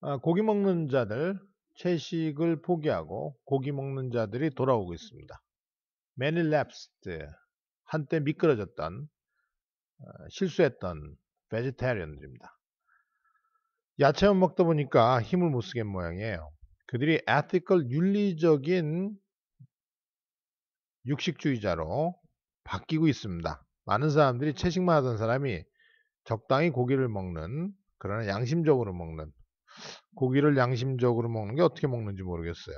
아, 고기 먹는 자들 채식을 포기하고 고기 먹는 자들이 돌아오고 있습니다. Many lapsed 한때 미끄러졌던 어, 실수했던 베지테리언들입니다. 야채만 먹다 보니까 힘을 못 쓰겠 모양이에요. 그들이 e 티컬 윤리적인 육식주의자로 바뀌고 있습니다. 많은 사람들이 채식만 하던 사람이 적당히 고기를 먹는 그러나 양심적으로 먹는 고기를 양심적으로 먹는 게 어떻게 먹는지 모르겠어요.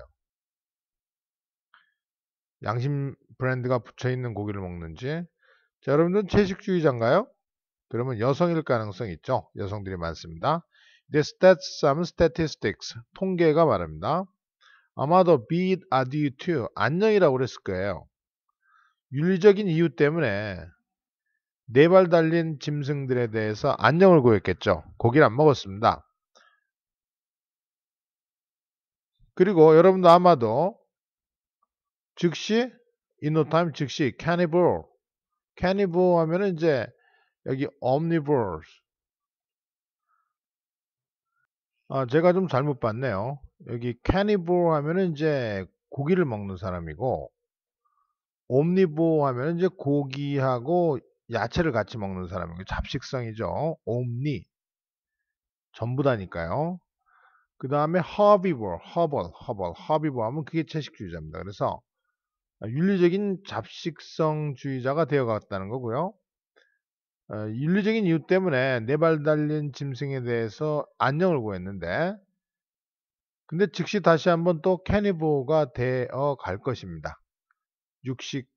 양심 브랜드가 붙어있는 고기를 먹는지. 자, 여러분들은 채식주의자인가요? 그러면 여성일 가능성이 있죠. 여성들이 많습니다. The stats, some statistics. 통계가 말합니다. 아마도 be it are d u to 안녕이라고 그랬을 거예요. 윤리적인 이유 때문에 네 발 달린 짐승들에 대해서 안녕을 구했겠죠. 고기를 안 먹었습니다. 그리고 여러분도 아마도 즉시 인노 no 음. 즉시 cannibal cannibal 하면은 이제 여기 omnivores 아 제가 좀 잘못 봤네요 여기 cannibal 하면은 이제 고기를 먹는 사람이고 o m n i v 옴니 e 하면 은 이제 고기하고 야채를 같이 먹는 사람이고 잡식성이죠. o m 옴니 전부 다니까요. 그 다음에 허비버, 허벌, 허벌, 허비버 하면 그게 채식주의자입니다. 그래서 아, 윤리적인 잡식성주의자가 되어갔다는 거고요. 어, 윤리적인 이유 때문에 네발 달린 짐승에 대해서 안녕을 구했는데 근데 즉시 다시 한번 또 캐니보가 되어 갈 것입니다. 육식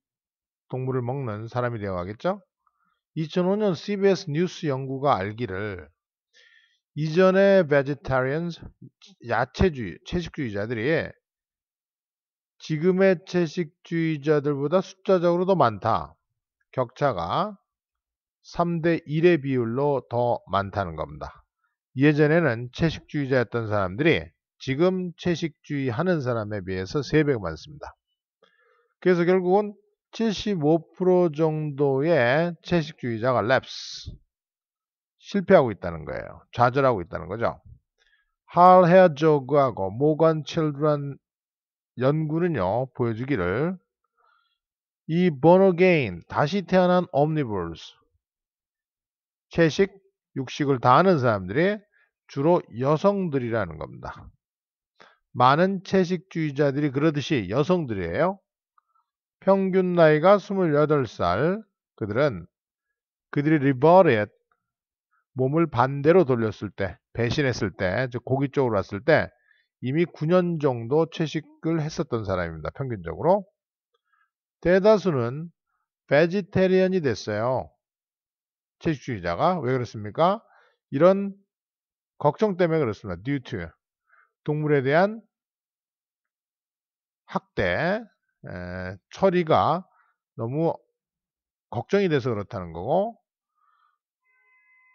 동물을 먹는 사람이 되어 가겠죠? 2005년 CBS 뉴스 연구가 알기를 이전의 vegetarians, 야채주의, 채식주의자들이 지금의 채식주의자들보다 숫자적으로 더 많다. 격차가 3대 1의 비율로 더 많다는 겁니다. 예전에는 채식주의자였던 사람들이 지금 채식주의 하는 사람에 비해서 3배 가 많습니다. 그래서 결국은 75% 정도의 채식주의자가 랩스, 실패하고 있다는 거예요. 좌절하고 있다는 거죠. 할 헤어저그하고 모건 칠드런 연구는요 보여주기를 이번호게인 다시 태어난 옴니버스 채식 육식을 다 하는 사람들이 주로 여성들이라는 겁니다. 많은 채식주의자들이 그러듯이 여성들이에요. 평균 나이가 28살 그들은 그들이 리버리에 몸을 반대로 돌렸을 때, 배신했을 때, 즉 고기 쪽으로 왔을 때 이미 9년 정도 채식을 했었던 사람입니다. 평균적으로. 대다수는 베지테리언이 됐어요. 채식주의자가. 왜 그렇습니까? 이런 걱정 때문에 그렇습니다. due to. 동물에 대한 학대, 에, 처리가 너무 걱정이 돼서 그렇다는 거고,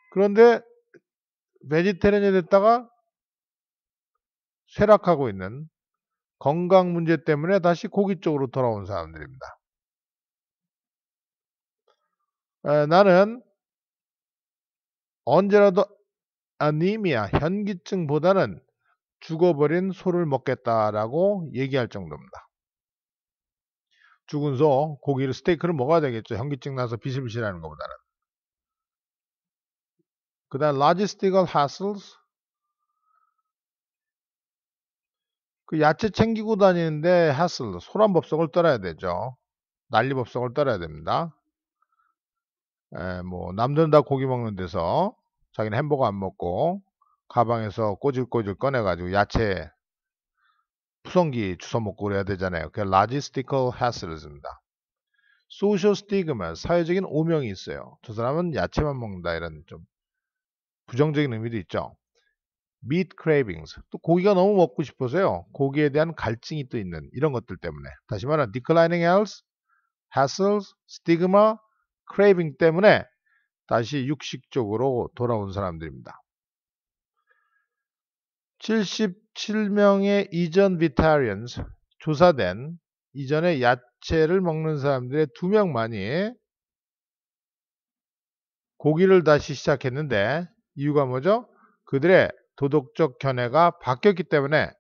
그런데 메디테레니에 됐다가 쇠락하고 있는 건강 문제 때문에 다시 고기 쪽으로 돌아온 사람들입니다. 에, 나는 언제라도 아니미아, 현기증보다는 죽어버린 소를 먹겠다라고 얘기할 정도입니다. 죽은 소, 고기를, 스테이크를 먹어야 되겠죠. 현기증 나서 비실비실하는 것보다는. 그 다음 logistical hassles 그 야채 챙기고 다니는데 hassle 소란 법석을 떨어야 되죠. 난리 법석을 떨어야 됩니다. 에, 예, 뭐 남들은 다 고기 먹는 데서 자기는 햄버거 안 먹고 가방에서 꼬질꼬질 꺼내가지고 야채 푸성기 주워 먹고 그래야 되잖아요. 그게 logistical hassle입니다. social stigma, 사회적인 오명이 있어요. 저 사람은 야채만 먹는다 이런 좀 부정적인 의미도 있죠. meat cravings. 또 고기가 너무 먹고 싶어서요. 고기에 대한 갈증이 또 있는 이런 것들 때문에. 다시 말해, declining health, hassles, stigma, craving 때문에 다시 육식 쪽으로 돌아온 사람들입니다. 77명의 이전 vegetarians, 조사된 이전에 야채를 먹는 사람들의 두명만이 고기를 다시 시작했는데 이유가 뭐죠? 그들의 도덕적 견해가 바뀌었기 때문에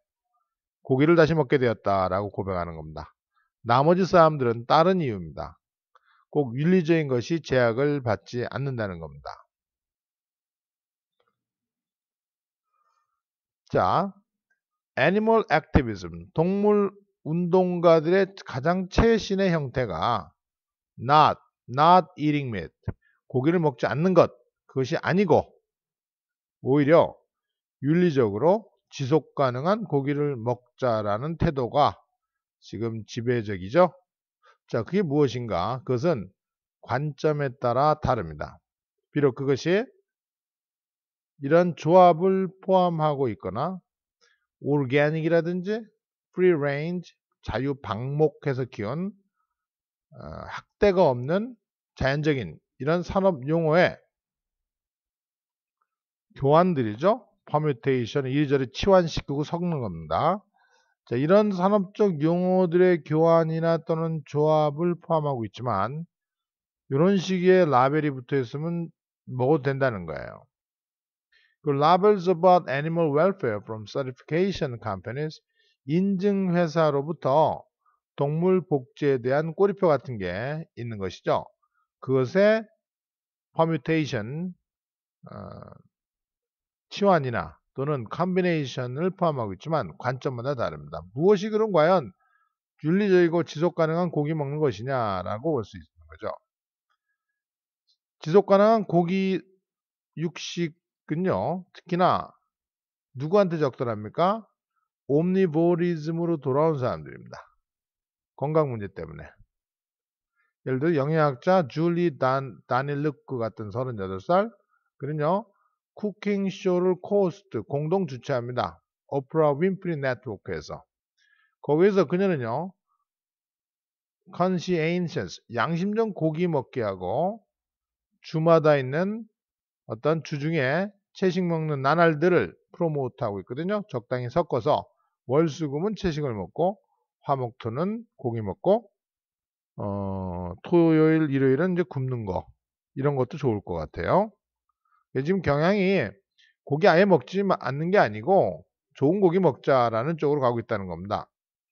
고기를 다시 먹게 되었다라고 고백하는 겁니다. 나머지 사람들은 다른 이유입니다. 꼭 윤리적인 것이 제약을 받지 않는다는 겁니다. 자, 애니멀 액티비즘, 동물 운동가들의 가장 최신의 형태가 not, not eating meat, 고기를 먹지 않는 것, 그것이 아니고 오히려 윤리적으로 지속 가능한 고기를 먹자라는 태도가 지금 지배적이죠. 자, 그게 무엇인가? 그것은 관점에 따라 다릅니다. 비록 그것이 이런 조합을 포함하고 있거나 오르게닉이라든지 프리 레인지 자유 방목해서 키운 어, 학대가 없는 자연적인 이런 산업 용어에 교환들이죠. 퍼뮤테이션, 이리저리 치환시키고 섞는 겁니다. 자, 이런 산업적 용어들의 교환이나 또는 조합을 포함하고 있지만 이런 식의 라벨이 붙어 있으면 먹어도 된다는 거예요. 그 labels about animal welfare from certification companies 인증 회사로부터 동물 복제에 대한 꼬리표 같은 게 있는 것이죠. 그것에 p 뮤테이션 어, 치환이나 또는 컴비네이션을 포함하고 있지만 관점마다 다릅니다. 무엇이 그런 과연 윤리적이고 지속 가능한 고기 먹는 것이냐라고 볼 수 있는 거죠. 지속 가능한 고기 육식은요, 특히나 누구한테 적절합니까? 옴니보리즘으로 돌아온 사람들입니다. 건강 문제 때문에. 예를 들어 영양학자 줄리 단, 다닐르크 같은 38살, 그는요, 쿠킹쇼를 코스트 공동 주최합니다. 오프라 윈프리 네트워크에서. 거기에서 그녀는요. 컨시에인 c i 양심적 고기 먹기 하고 주마다 있는 어떤 주중에 채식 먹는 나날들을 프로모트하고 있거든요. 적당히 섞어서 월수금은 채식을 먹고 화목토는 고기 먹고 어, 토요일 일요일은 이제 굶는 거 이런 것도 좋을 것 같아요. 지금 경향이 고기 아예 먹지 않는 게 아니고 좋은 고기 먹자라는 쪽으로 가고 있다는 겁니다.